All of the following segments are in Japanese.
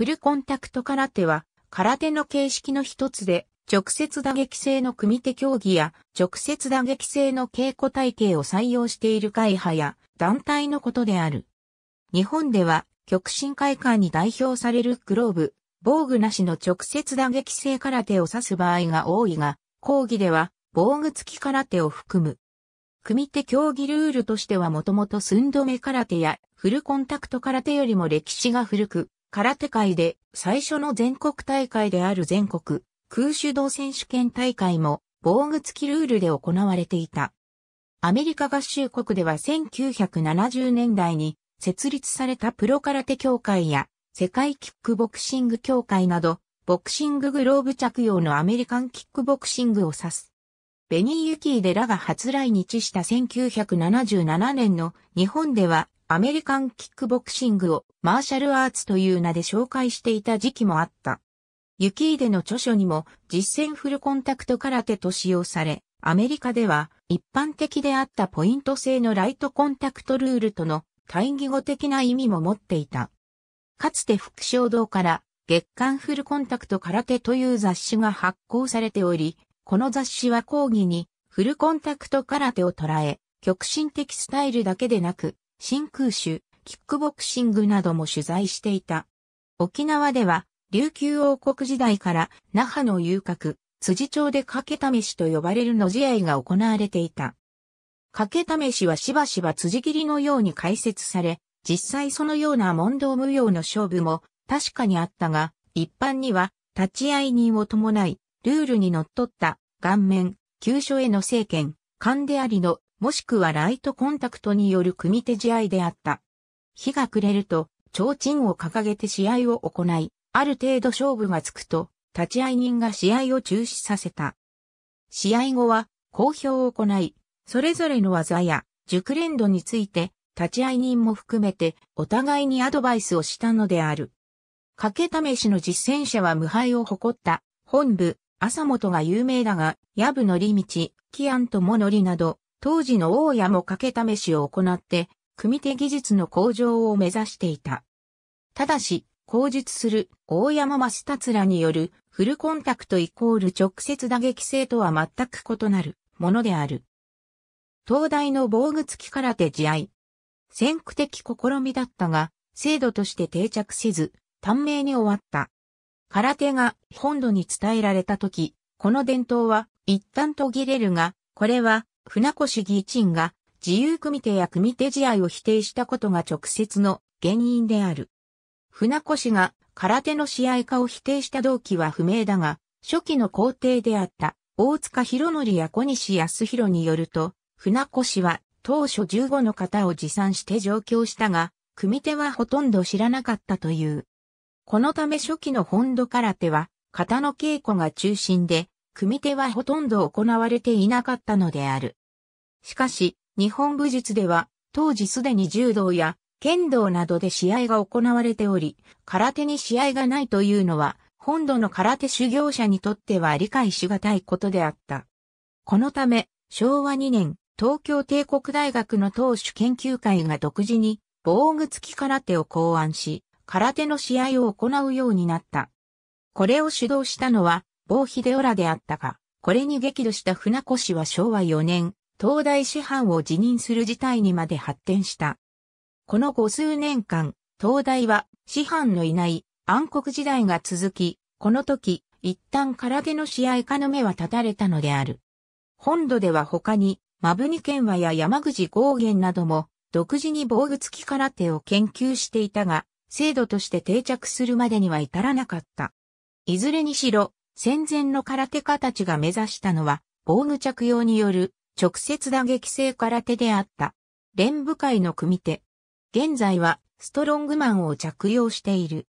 フルコンタクト空手は、空手の形式の一つで、直接打撃性の組手競技や、直接打撃性の稽古体系を採用している会派や、団体のことである。日本では、極真会館に代表されるグローブ、防具なしの直接打撃性空手を指す場合が多いが、講義では、防具付き空手を含む。組手競技ルールとしてはもともと寸止め空手やフルコンタクト空手よりも歴史が古く、空手界で最初の全国大会である全国空手道選手権大会も防具付きルールで行われていた。アメリカ合衆国では1970年代に設立されたプロ空手協会や世界キックボクシング協会など、ボクシンググローブ着用のアメリカンキックボクシングを指す。ベニー・ユキーデらが初来日した1977年の日本ではアメリカンキックボクシングをマーシャルアーツという名で紹介していた時期もあった。雪での著書にも実践フルコンタクト空手と使用され、アメリカでは一般的であったポイント制のライトコンタクトルールとの対義語的な意味も持っていた。かつて副賞堂から月刊フルコンタクト空手という雑誌が発行されており、この雑誌は講義にフルコンタクト空手を捉え、極真的スタイルだけでなく、真空手、キックボクシングなども取材していた。沖縄では、琉球王国時代から那覇の遊郭、辻町で賭け試しと呼ばれるの試合が行われていた。賭け試しはしばしば辻切りのように解説され、実際そのような問答無用の勝負も確かにあったが、一般には立ち会い人を伴い、ルールに則っった、顔面、急所への政権、勘でありのもしくはライトコンタクトによる組手試合であった。日が暮れると、提灯を掲げて試合を行い、ある程度勝負がつくと、立会人が試合を中止させた。試合後は、公表を行い、それぞれの技や、熟練度について、立会人も含めて、お互いにアドバイスをしたのである。かけ試しの実践者は無敗を誇った、本部、朝本が有名だが、藪のり道、キアンとものりなど、当時の大家も掛け試しを行って、組手技術の向上を目指していた。ただし、口述する大山増達らによるフルコンタクトイコール直接打撃性とは全く異なるものである。東大の防具付き空手試合。先駆的試みだったが、制度として定着せず、短命に終わった。空手が本土に伝えられた時、この伝統は一旦途切れるが、これは船越議員が自由組手や組手試合を否定したことが直接の原因である。船越が空手の試合化を否定した動機は不明だが、初期の皇帝であった大塚博則や小西康弘によると、船越は当初15の型を持参して上京したが、組手はほとんど知らなかったという。このため初期の本土空手は、型の稽古が中心で、組手はほとんど行われていなかったのである。しかし、日本武術では、当時すでに柔道や剣道などで試合が行われており、空手に試合がないというのは、本土の空手修行者にとっては理解しがたいことであった。このため、昭和2年、東京帝国大学の当主研究会が独自に防具付き空手を考案し、空手の試合を行うようになった。これを主導したのは、某秀浦であったが、これに激怒した船越は昭和4年、東大師範を辞任する事態にまで発展した。この五数年間、東大は師範のいない暗黒時代が続き、この時、一旦空手の試合化の目は立たれたのである。本土では他に、マブニ県和や山口高原なども、独自に防具付き空手を研究していたが、制度として定着するまでには至らなかった。いずれにしろ、戦前の空手家たちが目指したのは、防具着用による直接打撃性空手であった。連部会の組手。現在はストロングマンを着用している。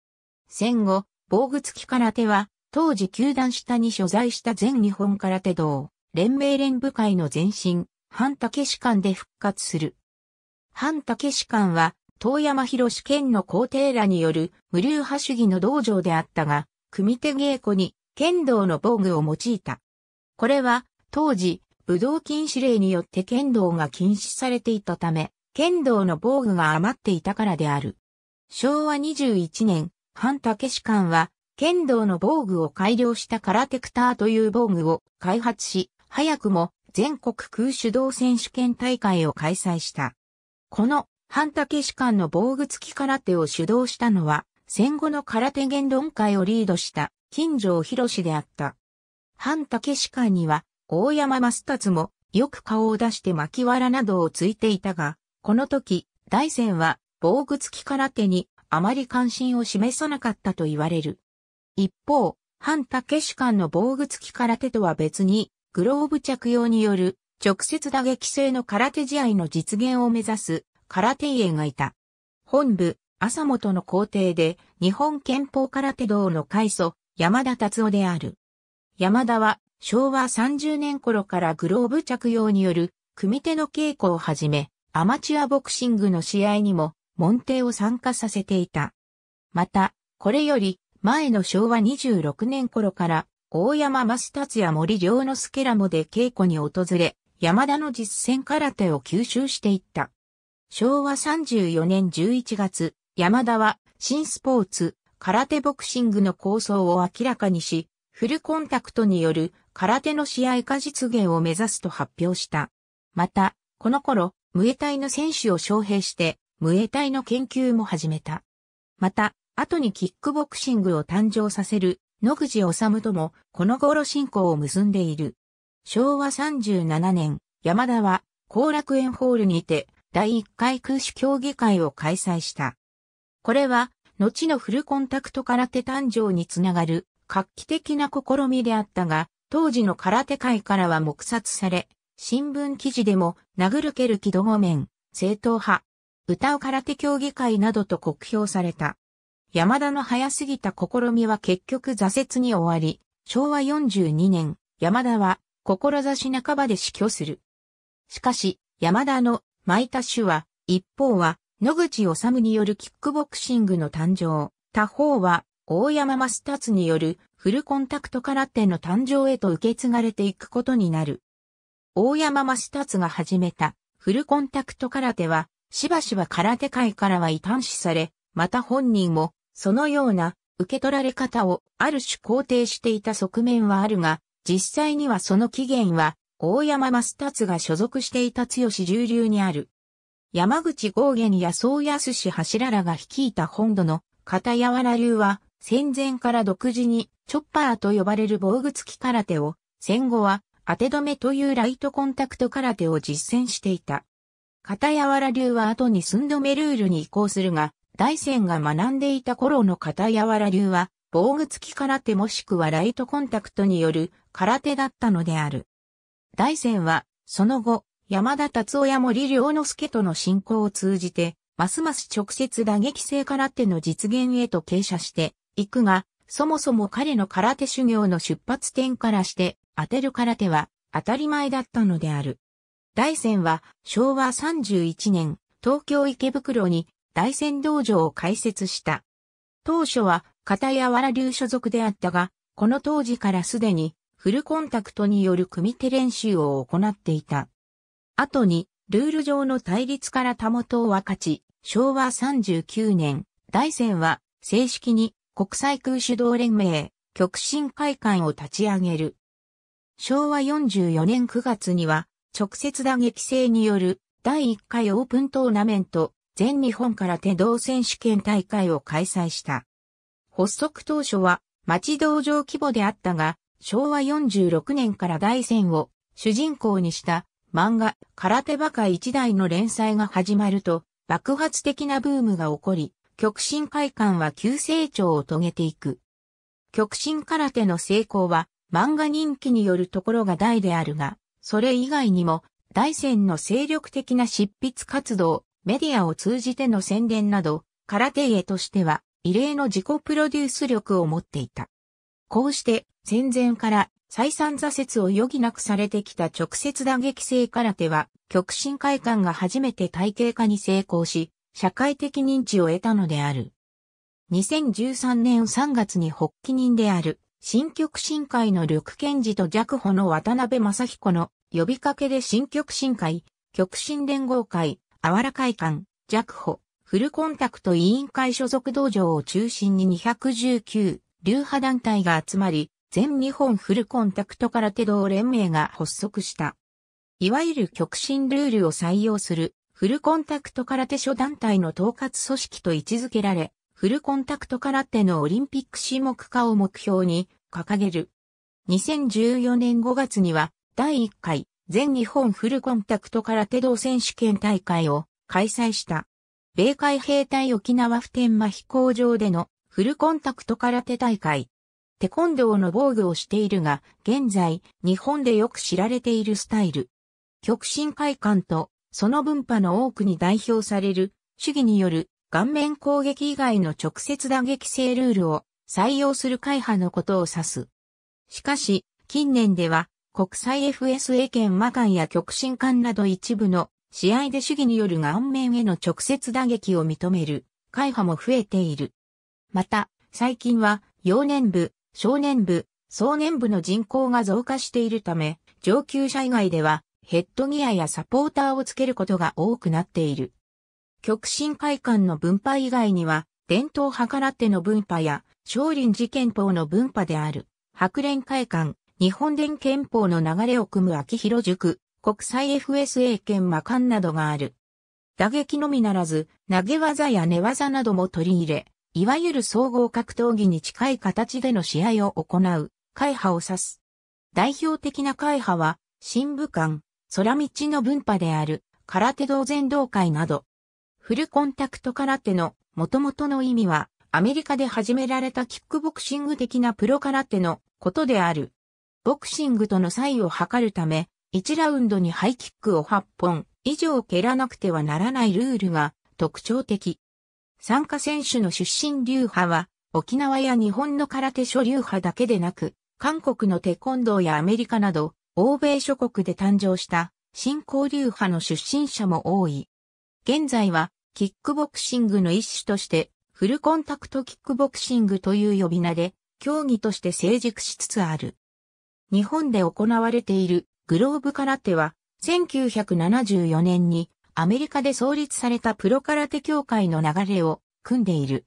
戦後、防具付き空手は当時球団下に所在した全日本空手道、連盟連部会の前身、半竹士官で復活する。半竹士官は、遠山博士県の皇帝らによる無流派主義の道場であったが、組手稽古に剣道の防具を用いた。これは、当時、武道禁止令によって剣道が禁止されていたため、剣道の防具が余っていたからである。昭和21年、半武士官は、剣道の防具を改良したカラテクターという防具を開発し、早くも全国空手道選手権大会を開催した。この半武士官の防具付き空手を主導したのは、戦後の空手言論会をリードした金城博士であった。半武士官には大山マスタツもよく顔を出して巻き藁などをついていたが、この時、大仙は防具付き空手にあまり関心を示さなかったと言われる。一方、反武士間の防具付き空手とは別に、グローブ着用による直接打撃性の空手試合の実現を目指す空手家がいた。本部、朝本の校庭で日本憲法空手道の開祖、山田達夫である。山田は昭和30年頃からグローブ着用による組手の稽古をはじめ、アマチュアボクシングの試合にも、門弟を参加させていた。また、これより前の昭和26年頃から、大山増達や森良之助らもで稽古に訪れ、山田の実践空手を吸収していった。昭和34年11月、山田は新スポーツ、空手ボクシングの構想を明らかにし、フルコンタクトによる空手の試合化実現を目指すと発表した。また、この頃、ムエタイの選手を招聘して、ムエタイの研究も始めた。また、後にキックボクシングを誕生させる野口治ともこの頃進行を結んでいる。昭和37年、山田は後楽園ホールにて第1回空手競技会を開催した。これは、後のフルコンタクト空手誕生につながる画期的な試みであったが、当時の空手界からは黙殺され、新聞記事でも、殴る蹴る気度ごめん、正統派、歌う空手協議会などと酷評された。山田の早すぎた試みは結局挫折に終わり、昭和42年、山田は、志半ばで死去する。しかし、山田の巻いた手は、一方は、野口治によるキックボクシングの誕生、他方は、大山タ達によるフルコンタクト空手の誕生へと受け継がれていくことになる。大山タ達が始めたフルコンタクト空手は、しばしば空手界からは異端視され、また本人も、そのような受け取られ方をある種肯定していた側面はあるが、実際にはその起源は、大山タ達が所属していた強し重流にある。山口豪元や宗康氏柱らが率いた本土の片柔ら流は、戦前から独自にチョッパーと呼ばれる防具付き空手を、戦後は当て止めというライトコンタクト空手を実践していた。片柔ら流は後に寸止めルールに移行するが、大戦が学んでいた頃の片柔ら流は、防具付き空手もしくはライトコンタクトによる空手だったのである。大戦は、その後、山田達夫や森良之助との進行を通じて、ますます直接打撃性空手の実現へと傾斜して、行くが、そもそも彼の空手修行の出発点からして、当てる空手は当たり前だったのである。大仙は昭和31年、東京池袋に大仙道場を開設した。当初は片やわら流所属であったが、この当時からすでにフルコンタクトによる組手練習を行っていた。後に、ルール上の対立からたもとを分かち、昭和39年、大仙は正式に国際空手道連盟、極真会館を立ち上げる。昭和44年9月には、直接打撃制による第1回オープントーナメント、全日本空手道選手権大会を開催した。発足当初は、町道場規模であったが、昭和46年から大戦を主人公にした漫画、空手バカ一代の連載が始まると、爆発的なブームが起こり、極真会館は急成長を遂げていく。極真空手の成功は漫画人気によるところが大であるが、それ以外にも大戦の精力的な執筆活動、メディアを通じての宣伝など、空手家としては異例の自己プロデュース力を持っていた。こうして戦前から再三挫折を余儀なくされてきた直接打撃性空手は極真会館が初めて体系化に成功し、社会的認知を得たのである。2013年3月に発起人である、新極真会の緑賢治と弱保の渡辺正彦の呼びかけで新極真会、極真連合会、あわら会館、弱保、フルコンタクト委員会所属道場を中心に219、流派団体が集まり、全日本フルコンタクト空手道連盟が発足した。いわゆる極真ルールを採用するフルコンタクト空手諸団体の統括組織と位置づけられ、フルコンタクト空手のオリンピック種目化を目標に掲げる。2014年5月には第1回全日本フルコンタクト空手道選手権大会を開催した。米海兵隊沖縄普天間飛行場でのフルコンタクト空手大会。テコンドーの防具をしているが、現在、日本でよく知られているスタイル。極真会館とその分派の多くに代表される主義による顔面攻撃以外の直接打撃性ルールを採用する会派のことを指す。しかし、近年では国際 FSA 圏魔間や極真間など一部の試合で主義による顔面への直接打撃を認める会派も増えている。また、最近は幼年部、少年部、壮年部の人口が増加しているため、上級者以外ではヘッドギアやサポーターをつけることが多くなっている。極真会館の分派以外には、伝統派空手の分派や、少林寺憲法の分派である、白蓮会館、日本伝憲法の流れを組む秋広塾、国際 FSA 県魔館などがある。打撃のみならず、投げ技や寝技なども取り入れ、いわゆる総合格闘技に近い形での試合を行う、会派を指す。代表的な会派は、新武館、空道の分派である空手道全道会など、フルコンタクト空手の元々の意味は、アメリカで始められたキックボクシング的なプロ空手のことである。ボクシングとの差異を測るため、1ラウンドにハイキックを8本以上蹴らなくてはならないルールが特徴的。参加選手の出身流派は、沖縄や日本の空手諸流派だけでなく、韓国のテコンドーやアメリカなど、欧米諸国で誕生した新交流派の出身者も多い。現在はキックボクシングの一種としてフルコンタクトキックボクシングという呼び名で競技として成熟しつつある。日本で行われているグローブ空手は1974年にアメリカで創立されたプロ空手協会の流れを組んでいる。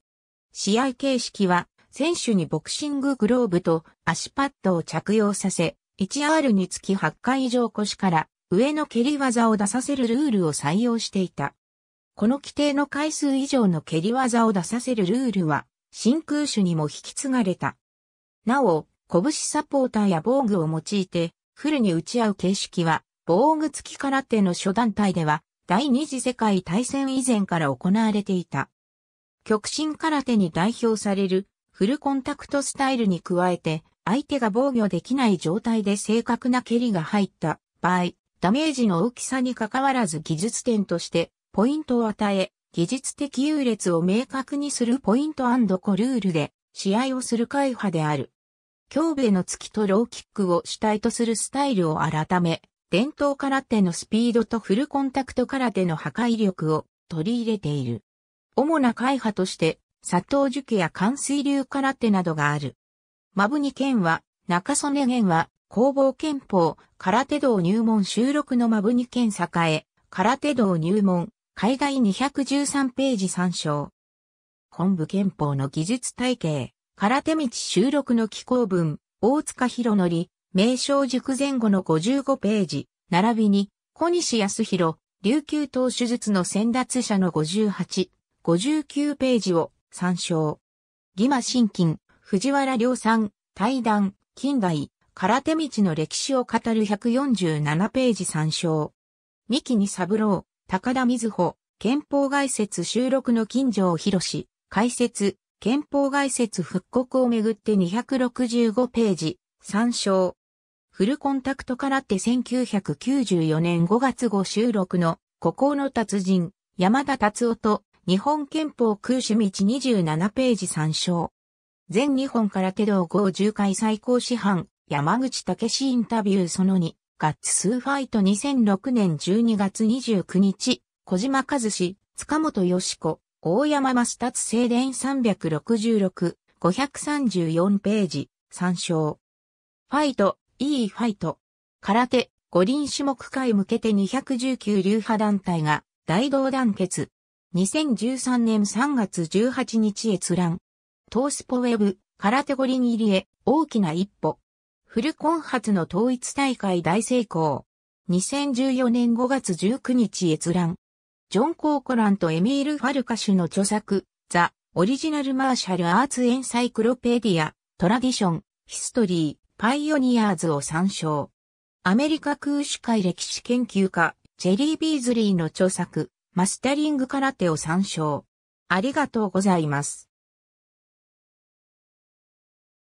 試合形式は選手にボクシンググローブと足パッドを着用させ、1R につき8回以上腰から上の蹴り技を出させるルールを採用していた。この規定の回数以上の蹴り技を出させるルールは、真空手にも引き継がれた。なお、拳サポーターや防具を用いて、フルに打ち合う形式は、防具付き空手の諸団体では、第二次世界大戦以前から行われていた。極真空手に代表されるフルコンタクトスタイルに加えて、相手が防御できない状態で正確な蹴りが入った場合、ダメージの大きさに関わらず技術点としてポイントを与え、技術的優劣を明確にするポイントコルールで試合をする会派である。胸部への突きとローキックを主体とするスタイルを改め、伝統空手のスピードとフルコンタクト空手の破壊力を取り入れている。主な会派として、佐藤樹家や関水流空手などがある。マブニ県は、中曽根県は、工房憲法、空手道入門収録のマブニ県栄、空手道入門、海外213ページ参照。本部憲法の技術体系、空手道収録の寄稿文、大塚博則、名称塾前後の55ページ、並びに、小西康弘、琉球島手術の先達者の58、59ページを参照。義馬新金、藤原良さん、対談、近代、空手道の歴史を語る147ページ参照。三木に三郎、高田瑞穂、憲法外説収録の近所を広し、解説、憲法外説復刻をめぐって265ページ、参照。フルコンタクト空手1994年5月5収録の、孤高の達人、山田達夫と、日本憲法空手道27ページ参照。全日本空手道号10回最高師範、山口武史インタビューその2、ガッツスーファイト2006年12月29日、小島和志、塚本義子、大山マスタツ聖伝366、534ページ、参照。ファイト、いいファイト。空手、五輪種目会向けて219流派団体が大同団結。2013年3月18日閲覧。トースポウェブ、空手五輪入りへ、大きな一歩。フルコン発の統一大会大成功。2014年5月19日閲覧。ジョン・コーコランとエミール・ファルカシュの著作、ザ・オリジナル・マーシャル・アーツ・エンサイクロペディア、トラディション、ヒストリー、パイオニアーズを参照。アメリカ空手界歴史研究家、ジェリー・ビーズリーの著作、マスタリング空手を参照。ありがとうございます。